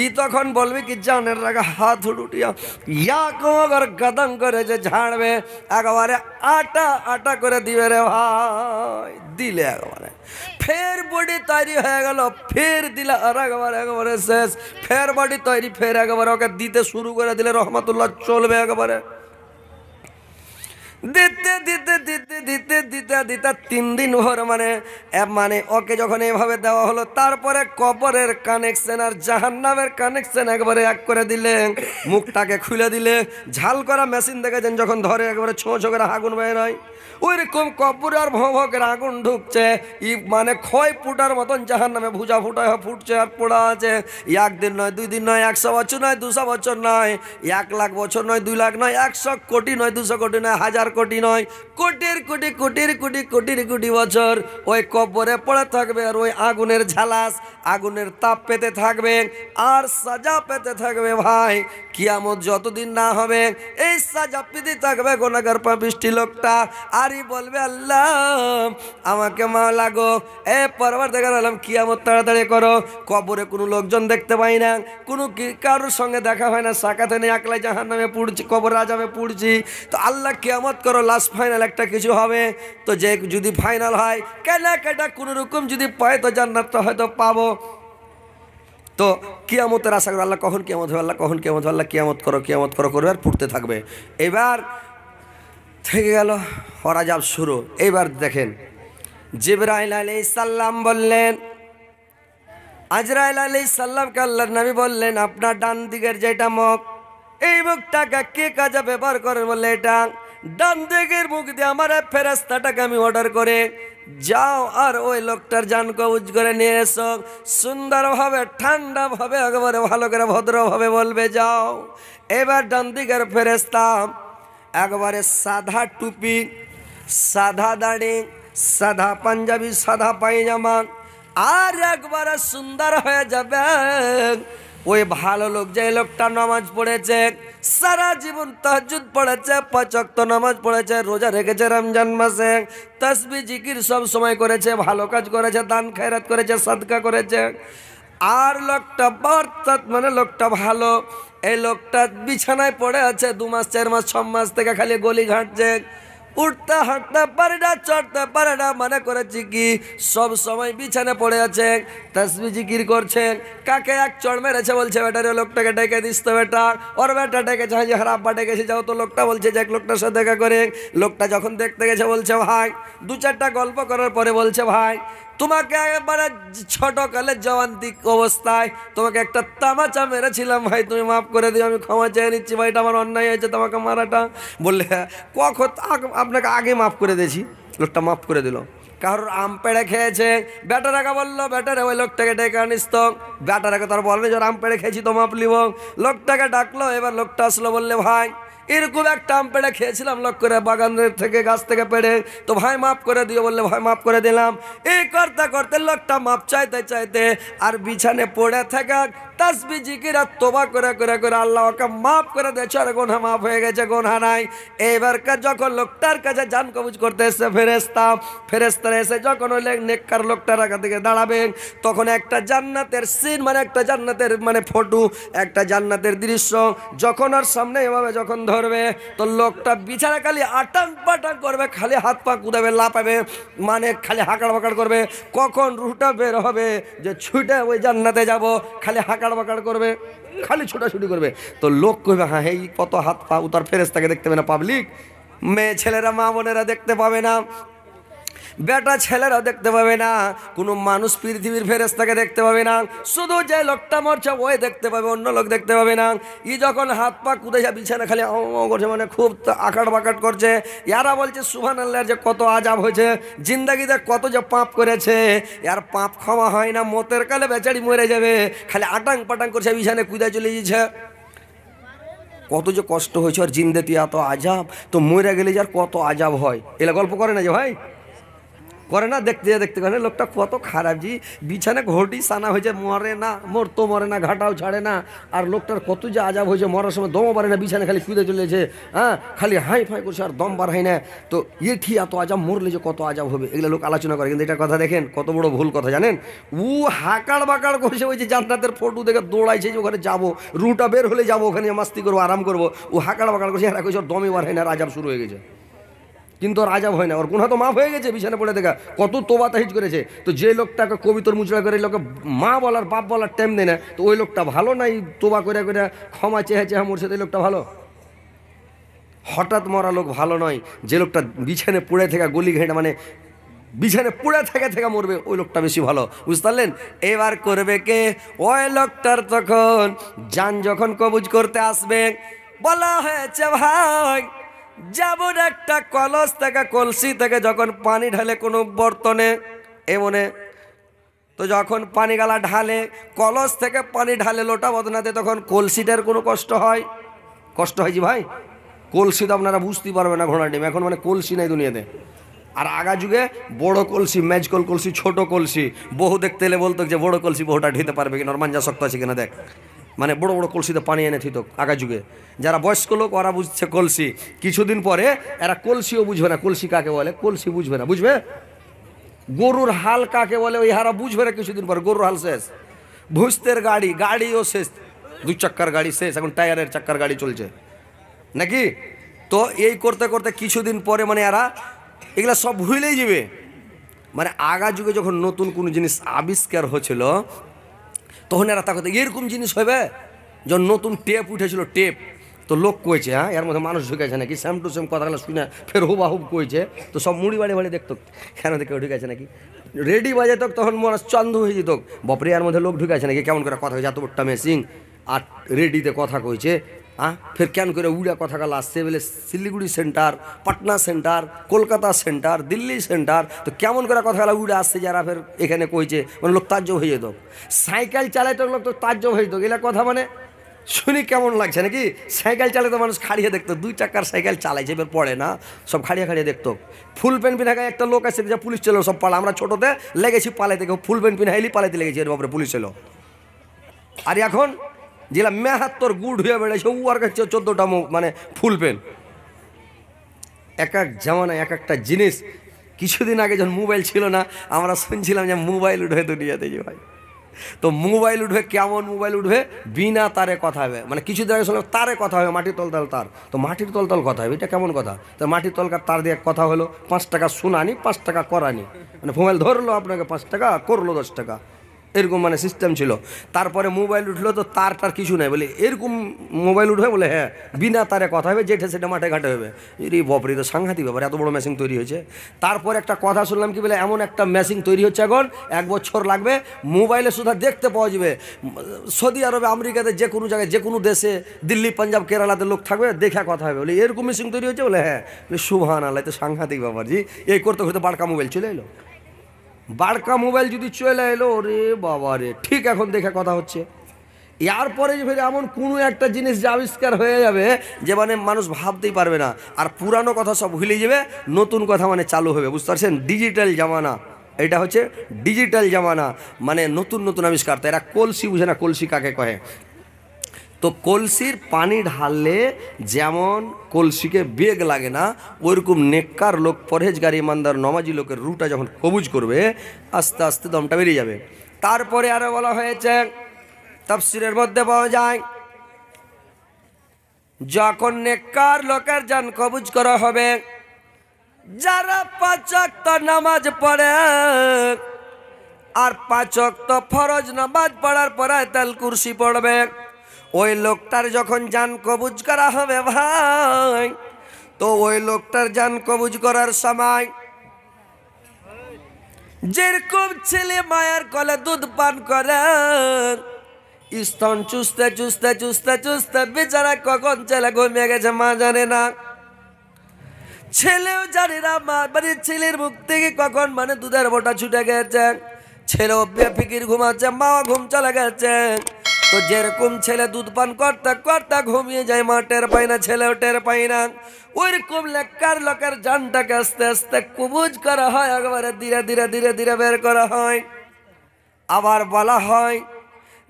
ই তখন বলবে কি জানের রাগা হাত উঠিয়া ইয়া কোমর গদম করে যে ঝাড়বে একবারে আটা আটা করে দিবে রে ভাই দিলে একবারে ফের বডি তৈরি হয়ে গেল ফের দিলে আর একবারে একবারে শেষ ফের বডি তৈরি ফের একবারে ওকে দিতে শুরু করে দিলে রহমাতুল্লাহ চলবে একবারে দিতে দিতে দিতে দিতে দিতে দিতে তিন দিন ভর মানে মানে ওকে যখন এভাবে দেওয়া হলো তারপরে কপরের কানেকশন আর জাহান্নামের কানেকশন একবারে এক করে দিলে মুখটাকে খুলে দিলে ঝাল করা মেশিন দেখেছেন যখন ধরে একবারে ছো ছো করে আগুন বের হয় ওইরকম কপুর আর ভোভকের আগুন ঢুকছে ই মানে ক্ষয় ফুটার মতন জাহান নামে ভুজা ফুটা ফুটছে আর পোড়া আছে একদিন নয় দুই দিন নয় একশো বছর নয় দুশো বছর নয় এক লাখ বছর নয় দুই লাখ নয় একশো কোটি নয় দুশো কোটি নয় হাজার হাজার কোটি নয় কোটির কোটি কোটির কোটি কোটির কোটি বছর ওই কবরে পড়ে থাকবে আর ওই আগুনের ঝালাস আগুনের তাপ পেতে থাকবে আর সাজা পেতে থাকবে ভাই কিয়ামত যতদিন না হবে এই সাজা পেতে থাকবে গোনাগার পাপিষ্টি লোকটা আরই বলবে আল্লাহ আমাকে মা লাগো এ পরবার দেখা গেলাম কিয়ামত তাড়াতাড়ি করো কবরে কোনো লোকজন দেখতে পাই না কোনো কারোর সঙ্গে দেখা হয় না সাকাতে নেই একলাই জাহান নামে পুড়ছি কবর রাজামে পুড়ছি তো আল্লাহ কিয়ামত মেহনত করো লাস্ট ফাইনাল একটা কিছু হবে তো যে যদি ফাইনাল হয় কেটা কোনোরকম যদি পায় তো জান্নাতটা হয়তো পাবো তো কিয়ামতের আশা করো আল্লাহ কখন কিয়ামত হবে আল্লাহ কখন কিয়ামত হবে আল্লাহ কিয়ামত করো কিয়ামত করো করবে আর পড়তে থাকবে এবার থেকে গেল হরাজাব শুরু এবার দেখেন জিব্রাইল আলী সাল্লাম বললেন আজরাইল আলী সাল্লামকে আল্লাহর নামি বললেন আপনার ডান দিকের যেটা মুখ এই মুখটাকে কে কাজে ব্যবহার করেন বললে এটা ডান দিকের মুখ দিয়ে আমার ফেরাস্তাটাকে আমি অর্ডার করে যাও আর ওই লোকটার যান কবুজ করে নিয়ে এসো সুন্দরভাবে ঠান্ডাভাবে একবারে ভালো করে ভদ্রভাবে বলবে যাও এবার ডান দিকের ফেরেস্তা একবারে সাদা টুপি সাদা দাড়ি সাদা পাঞ্জাবি সাদা পায়জামা আর একবারে সুন্দর হয়ে যাবে ওই ভালো লোক যে লোকটা নামাজ পড়েছে সারা জীবন তাহাজুদ পড়েছে পাঁচক্ত নামাজ পড়েছে রোজা রেখেছে রমজান মাসে তসবি জিকির সব সময় করেছে ভালো কাজ করেছে দান খায়রাত করেছে সাদকা করেছে আর লোকটা বর্তাত মানে লোকটা ভালো এই লোকটা বিছানায় পড়ে আছে দু মাস চার মাস ছ মাস থেকে খালি গলি ঘাঁটছে উঠতে হাঁটতে পারে না চড়তে পারে না মনে করেছি কি সব সময় বিছানে পড়ে আছেন তসবি জিকির করছেন কাকে এক চড় মেরেছে বলছে বেটারে লোকটাকে ডেকে দিস তো বেটা ওর বেটা ডেকেছে হাজি হ্যাঁ, বা ডেকেছে যাও তো লোকটা বলছে যে এক লোকটার সাথে দেখা করে লোকটা যখন দেখতে গেছে বলছে ভাই দু চারটা গল্প করার পরে বলছে ভাই তোমাকে ছোট ছোটকালে জওয়ান্তিক অবস্থায় তোমাকে একটা তামাচা মেরেছিলাম ভাই তুমি মাফ করে দিও আমি ক্ষমা চেয়ে নিচ্ছি ভাই এটা আমার অন্যায় হয়েছে তোমাকে মারাটা বললে হ্যাঁ, কখন আপনাকে আগে মাফ করে দিয়েছি লোকটা মাফ করে দিল কারোর আম পেড়ে খেয়েছে ব্যাটারাকে বললো ব্যাটারে ওই লোকটাকে ডেকে আনিস তো ব্যাটারাকে তার বলবে যে আম পেড়ে খেয়েছি তো মাপ লিব লোকটাকে ডাকলো এবার লোকটা আসলো বললে ভাই এরকম একটা আম পেড়ে খেয়েছিলাম লক করে বাগানের থেকে গাছ থেকে পেড়ে তো ভাই মাফ করে দিও বললে ভাই মাফ করে দিলাম এই করতে করতে লোকটা মাপ চাইতে চাইতে আর বিছানে পড়ে থাকা তাসবি জিকিরা তোবা করে করে করে আল্লাহ ওকে মাফ করে দিয়েছে আর গোনা মাফ হয়ে গেছে গোনা নাই এইবারকার যখন লোকটার কাছে জান কবুজ করতে এসে ফেরেস্তা ফেরেস্তারা এসে যখন ওই নেককার লোকটার আগে থেকে দাঁড়াবেন তখন একটা জান্নাতের সিন মানে একটা জান্নাতের মানে ফটো একটা জান্নাতের দৃশ্য যখন ওর সামনে এভাবে যখন ধর ধরবে তো লোকটা বিছানা খালি আটাং পাটাং করবে খালি হাত পা কুদাবে লাপাবে মানে খালি হাঁকাড় বাঁকাড় করবে কখন রুটা বের হবে যে ছুটে ওই জান্নাতে যাব খালি হাঁকাড় বাঁকাড় করবে খালি ছোটাছুটি করবে তো লোক কইবে হ্যাঁ, হ্যাঁ এই কত হাত পা উতার ফেরেস্তাকে দেখতে পাবে না পাবলিক মেয়ে ছেলেরা মা বোনেরা দেখতে পাবে না বেটা ছেলেরাও দেখতে পাবে না কোনো মানুষ পৃথিবীর ফেরেস্তাকে দেখতে পাবে না শুধু যে লোকটা মরছে ওই দেখতে পাবে অন্য লোক দেখতে পাবে না ই যখন হাত পা কুদে যা বিছানা খালি করছে মানে খুব আকাট বাকাট করছে এরা বলছে সুভান আল্লাহর যে কত আজাব হয়েছে জিন্দাগিতে কত যে পাপ করেছে আর পাপ ক্ষমা হয় না মতের কালে বেচারি মরে যাবে খালি আটাং পাটাং করছে বিছানে কুদে চলে গেছে কত যে কষ্ট হয়েছে আর জিন্দে তুই এত আজাব তো মরে গেলে যার কত আজাব হয় এলা গল্প করে না যে ভাই করে না দেখতে যা দেখতে করে লোকটা কত খারাপ জি বিছানা ঘটি সানা হয়েছে মরে না মরতো মরে না ঘাটাও ছাড়ে না আর লোকটার কত যে আজাব হয়েছে মরার সময় দমও পারে না বিছানা খালি কুদে চলেছে হ্যাঁ খালি হাই ফাই করছে আর দম বার হয় না তো ইয়ে ঠি এত আজাব মরলে যে কত আজাব হবে এগুলো লোক আলোচনা করে কিন্তু এটা কথা দেখেন কত বড় ভুল কথা জানেন উ হাকার বাকাড় করছে ওই যে জান্নাতের ফটো দেখে দৌড়াইছে যে ওখানে যাবো রুটা বের হলে যাবো ওখানে মাস্তি করবো আরাম করবো ও হাকার বাকাড় করছে আর দমই বার হয় না আর আজাব শুরু হয়ে গেছে কিন্তু ওর আজাব হয় না ওর গুণা তো মাফ হয়ে গেছে বিছানা পড়ে দেখা কত তোবা তাহিজ করেছে তো যে লোকটাকে কবিতর মুচড়া করে লোকে মা বলার বাপ বলার টাইম দেয় না তো ওই লোকটা ভালো নাই তোবা করে করে ক্ষমা চেহে চেহা মরছে ওই লোকটা ভালো হঠাৎ মরা লোক ভালো নয় যে লোকটা বিছানে পড়ে থাকা গলি ঘেঁটে মানে বিছানে পুড়ে থেকে থেকে মরবে ওই লোকটা বেশি ভালো বুঝতে পারলেন এবার করবে কে ওই লোকটার তখন যান যখন কবুজ করতে আসবে বলা হয়েছে ভাই যেমন একটা কলস থেকে কলসি থেকে যখন পানি ঢালে কোনো বর্তনে এমনে তো যখন পানি গালা ঢালে কলস থেকে পানি ঢালে লোটা বদনাতে তখন কলসিটার কোনো কষ্ট হয় কষ্ট হয় যে ভাই কলসি তো আপনারা বুঝতেই পারবেন না ঘোড়া ডিম এখন মানে কলসি নাই দুনিয়াতে আর আগা যুগে বড় কলসি ম্যাজকল কলসি ছোট কলসি বহু দেখতে এলে বলতো যে বড় কলসি বহুটা ঢিতে পারবে কি নরমান যা শক্ত আছে কিনা দেখ মানে বড় বড় কলসিতে পানি এনে থিত আগা যুগে যারা বয়স্ক লোক ওরা বুঝছে কলসি কিছুদিন পরে এরা কলসিও বুঝবে না কলসি কাকে বলে কলসি বুঝবে না বুঝবে গরুর হাল কাকে বলে ওই হারা বুঝবে না কিছুদিন পরে গরুর হাল শেষ ভুস্তের গাড়ি গাড়িও শেষ দু চাক্কার গাড়ি শেষ এখন টায়ারের চাক্কার গাড়ি চলছে নাকি তো এই করতে করতে কিছুদিন পরে মানে এরা এগুলো সব ভুলেই যাবে মানে আগা যুগে যখন নতুন কোনো জিনিস আবিষ্কার হচ্ছিল তখন এরা তাকে এরকম জিনিস হবে যখন নতুন টেপ উঠেছিল টেপ তো লোক কয়েছে হ্যাঁ এর মধ্যে মানুষ ঢুকেছে নাকি স্যাম টু স্যাম কথাগুলো শুনে ফের হুবাহুব কয়েছে তো সব মুড়ি বাড়ি বাড়ি দেখতো কেন দেখে ঢুকেছে নাকি রেডি তো তখন মনে চন্দ হয়ে যেত বপরে এর মধ্যে লোক ঢুকেছে নাকি কেমন করে কথা হয়েছে এত বট্টা মেসিং আর রেডিতে কথা কইছে হ্যাঁ ফের কেন করে উড়া গেল আসছে বলে Siliguri centre Patna centre Kolkata centre Delhi centre তো কেমন করে গেল উড়ে আসছে যারা ফের এখানে কইছে মানে লোক তাজ্জব হয়ে যেত সাইকেল চালাইতে লোক তো তাজ্জব হয়ে যেত এগুলো কথা মানে শুনি কেমন লাগছে নাকি সাইকেল চালাতে মানুষ খাড়িয়ে দেখতো দুই চাকার সাইকেল চালাইছে এবার পড়ে না সব খাড়িয়ে খাড়িয়ে দেখতো ফুল প্যান্ট পিনাকায় একটা লোক আছে যে পুলিশ চলো সব পালা আমরা ছোটোতে লেগেছি পালাইতে ফুল প্যান্ট পিনাইলি পালাইতে লেগেছি এর বাপরে পুলিশ চলো আর এখন যেগুলো মেহাত তোর গুড় হয়ে বেড়েছে উয়ার কাছে চোদ্দোটা মানে ফুল পেন এক এক জামানা এক একটা জিনিস কিছুদিন আগে যখন মোবাইল ছিল না আমরা শুনছিলাম যে মোবাইল উঠবে দুনিয়াতে যে ভাই তো মোবাইল উঠবে কেমন মোবাইল উঠবে বিনা তারে কথা হবে মানে কিছুদিন আগে শুনলাম তারে কথা হবে মাটির তলতল তার তো মাটির তলতল কথা হবে এটা কেমন কথা তো মাটির তলকার তার দিয়ে কথা হলো পাঁচ টাকা শোনানি পাঁচ টাকা করানি মানে মোবাইল ধরলো আপনাকে পাঁচ টাকা করলো দশ টাকা এরকম মানে সিস্টেম ছিল তারপরে মোবাইল উঠলো তো তার টার কিছু নাই বলে এরকম মোবাইল উঠবে বলে হ্যাঁ বিনা তারে কথা হবে যেটা সেটা মাঠে ঘাটে হবে রে বপরি তো সাংঘাতিক ব্যাপার এত বড় মেশিন তৈরি হয়েছে তারপর একটা কথা শুনলাম কি বলে এমন একটা মেশিন তৈরি হচ্ছে এখন এক বছর লাগবে মোবাইলে শুধু দেখতে পাওয়া যাবে সৌদি আরবে আমেরিকাতে যে কোনো জায়গায় যে কোনো দেশে দিল্লি পাঞ্জাব কেরালাতে লোক থাকবে দেখে কথা হবে বলে এরকম মেশিন তৈরি হয়েছে বলে হ্যাঁ সুহান আল্লাহ তো সাংঘাতিক ব্যাপার জি এই করতে করতে বাড়কা মোবাইল চলে এলো বাড়কা মোবাইল যদি চলে এলো রে বাবা রে ঠিক এখন দেখে কথা হচ্ছে এরপরে ফের এমন কোনো একটা জিনিস যে আবিষ্কার হয়ে যাবে যে মানে মানুষ ভাবতেই পারবে না আর পুরানো কথা সব ভুলে যাবে নতুন কথা মানে চালু হবে বুঝতে পারছেন ডিজিটাল জামানা এটা হচ্ছে ডিজিটাল জামানা মানে নতুন নতুন আবিষ্কার তো এরা কলসি বুঝে না কলসি কাকে কহে তো কলসির পানি ঢাললে যেমন কলসিকে বেগ লাগে না ওইরকম নেককার লোক পরহেজগারি ইমানদার নমাজি লোকের রুটা যখন কবুজ করবে আস্তে আস্তে দমটা বেরিয়ে যাবে তারপরে আরও বলা হয়েছে তাফসিরের মধ্যে পাওয়া যায় যখন নেককার লোকের যান কবুজ করা হবে যারা পাঁচাক্ত নামাজ পড়ে আর তো ফরজ নামাজ পড়ার পরে তেল কুর্সি পড়বে ওই লোকটার যখন যান কবুজ করা হবে ভাই তো ওই লোকটার যান কবুজ করার সময় যেরকম ছেলে মায়ের কলে দুধ পান করে স্তন চুষতে চুষতে চুষতে চুষতে বেচারা কখন ছেলে ঘুমিয়ে গেছে মা জানে না ছেলেও জানে না মা মানে ছেলের মুখ থেকে কখন মানে দুধের বোটা ছুটে গেছে ছেলেও বেফিকির ঘুমাচ্ছে মা ঘুম চলে গেছে তো যেরকম ছেলে দুধ পান কর্তা কর্তা ঘুমিয়ে যায় মা টের পায় না ছেলেও টের পায় না ওইরকম লেখার লোকের জানটাকে আস্তে আস্তে কুবুজ করা হয় একবারে ধীরে ধীরে ধীরে ধীরে বের করা হয় আবার বলা হয়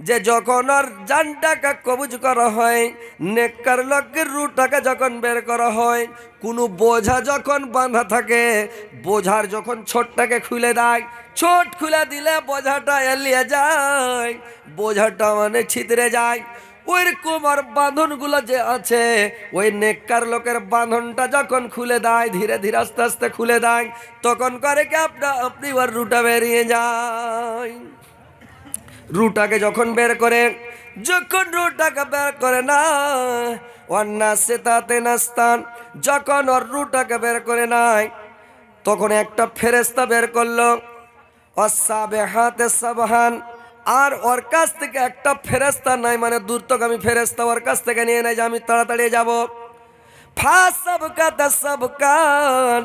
যে যখন আর যান টাকা করা হয় নেককার লোকের রুটাকে যখন বের করা হয় কোনো বোঝা যখন বাঁধা থাকে বোঝার যখন ছোটটাকে খুলে দেয় ছোট খুলে দিলে বোঝাটা এলিয়ে যায় বোঝাটা মানে ছিতরে যায় ওইরকম আর বাঁধনগুলো যে আছে ওই নেককার লোকের বাঁধনটা যখন খুলে দেয় ধীরে ধীরে আস্তে আস্তে খুলে দেয় তখন করে কি আপনা আপনি ওর রুটা বেরিয়ে যায় রুটাকে যখন বের করে যখন রুটাকে বের করে না ওর অন্যা সেতাতে নাস্তান যখন ওর রুটাকে বের করে নাই তখন একটা ফেরেস্তা বের করলো অসাবে হাতে সাবহান আর ওর কাছ থেকে একটা ফেরেস্তা নাই মানে দূরতগামী ফেরেস্তা ওর কাছ থেকে নিয়ে নেয় যে আমি তাড়াতাড়ি যাবো ফা ফাঁসবকা তাসবকান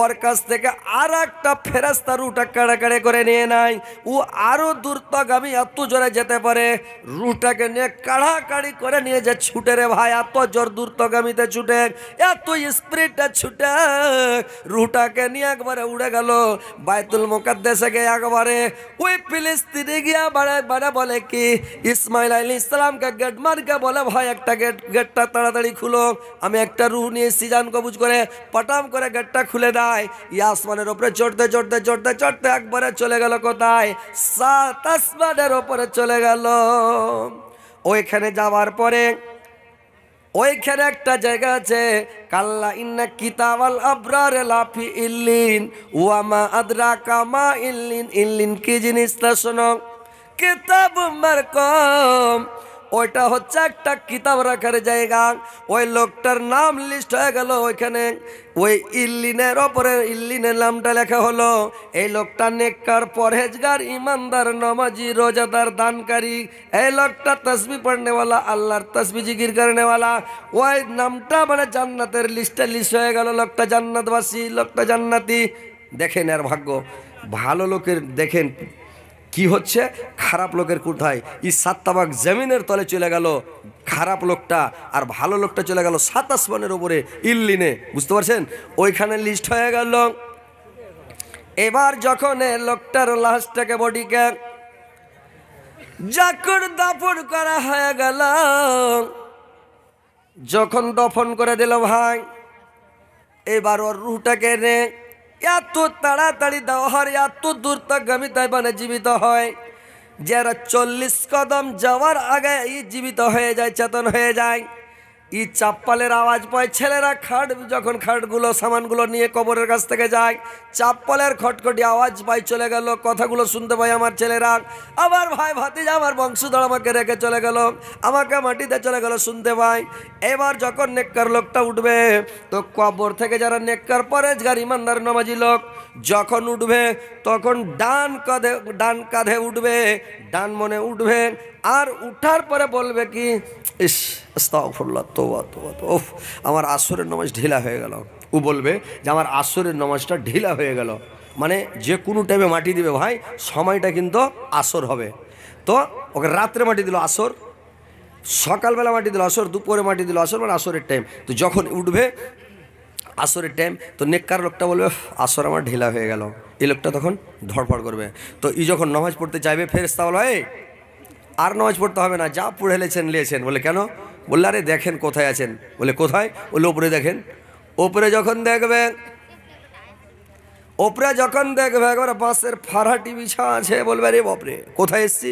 ওর কাছ থেকে আরেকটা ফেরেশতা রুটাকে কড়া করে নিয়ে নাই ও আরো দূরতগামী অতজরে যেতে পারে রুটাকে নিয়ে কড়া কাড়ি করে নিয়ে যে ছুটে রে ভাই অতজর দূরতগামিতে ছুটে এত স্পিরিটটা ছুটে রুটাকে নিয়ে একবারে উড়ে গেল বাইতুল মুকद्दসে গিয়ে একবারে ওই ফিলিস্তিনে গিয়া বড় বড় বলে কি ইসমাইল আলাইহিস সালাম কা গডমর কা বলে ভাই একটা গড গডটা তাড়াতাড়ি খুলো আমি একটা রু নিয়ে সিজান কবুজ করে পাটাম করে গডটা খুলে যায় এই আসমানের ওপরে চড়তে চড়তে চড়তে চড়তে একবারে চলে গেল কোথায় সাত আসমানের ওপরে চলে গেল ওইখানে যাওয়ার পরে ওইখানে একটা জায়গা আছে কাল্লা ইন্না কিতাবাল আবরার লাফি ইল্লিন ওয়ামা আদ্রা কামা ইল্লিন ইল্লিন কি জিনিস তা শোনো কিতাব মারকম ওইটা হচ্ছে একটা কিতাব রাখার জায়গা ওই লোকটার নাম লিস্ট হয়ে গেল ওইখানে ওই ইল্লিনের ওপরে ইল্লিনের নামটা লেখা হলো এই লোকটা নেককার পরহেজগার ইমানদার নমাজি রোজাদার দানকারী এই লোকটা তসবি পড়নেওয়ালা আল্লাহর তসবি জিগির করেনেওয়ালা ওই নামটা মানে জান্নাতের লিস্টে লিস্ট হয়ে গেল লোকটা জান্নাতবাসী লোকটা জান্নাতি দেখেন আর ভাগ্য ভালো লোকের দেখেন কি হচ্ছে খারাপ লোকের কোথায় এই সাততাবাক জমিনের তলে চলে গেল খারাপ লোকটা আর ভালো লোকটা চলে গেল সাত আসমানের ওপরে ইল্লিনে বুঝতে পারছেন ওইখানে লিস্ট হয়ে গেল এবার যখন লোকটার লাশটাকে বডিকে জাকর দাপন করা হয়ে গেল যখন দফন করে দিল ভাই এবার ওর রুটাকে রে এত তাড়াতাড়ি দেওয়ার এত দূর তক আমি তাই মানে জীবিত হয় যারা চল্লিশ কদম যাওয়ার আগে জীবিত হয়ে যায় চেতন হয়ে যায় ই চাপ্পালের আওয়াজ পায় ছেলেরা খাট যখন খাটগুলো সামানগুলো নিয়ে কবরের কাছ থেকে যায় চাপ্পালের খটখটি আওয়াজ পায় চলে গেল কথাগুলো শুনতে পাই আমার ছেলেরা আবার ভাই ভাতিজা আমার বংশধর আমাকে রেখে চলে গেল আমাকে মাটিতে চলে গেল শুনতে পাই এবার যখন নেককার লোকটা উঠবে তো কবর থেকে যারা নেককার গাড়ি ইমানদার নমাজি লোক যখন উঠবে তখন ডান কাঁধে ডান কাঁধে উঠবে ডান মনে উঠবে আর উঠার পরে বলবে কি ইস আস্তাফুল্লাহ তোবা তোবা তো ওফ আমার আসরের নামাজ ঢিলা হয়ে গেল ও বলবে যে আমার আসরের নামাজটা ঢিলা হয়ে গেল মানে যে কোনো টাইমে মাটি দিবে ভাই সময়টা কিন্তু আসর হবে তো ওকে রাত্রে মাটি দিল আসর সকালবেলা মাটি দিল আসর দুপুরে মাটি দিল আসর মানে আসরের টাইম তো যখন উঠবে আসরের টাইম তো নেককার লোকটা বলবে আসর আমার ঢিলা হয়ে গেল এই লোকটা তখন ধরফড় করবে তো ই যখন নামাজ পড়তে চাইবে ফেরেস্তা বলো এই আর নামাজ পড়তে হবে না যা পড়ে লেছেন লিয়েছেন বলে কেন বললে আরে দেখেন কোথায় আছেন বলে কোথায় বলে ওপরে দেখেন ওপরে যখন দেখবেন ওপরে যখন দেখবে একবার বাসের ফারাটি বিছা আছে বলবে রে বাপরে কোথায় এসছি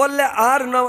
বললে আর নামাজ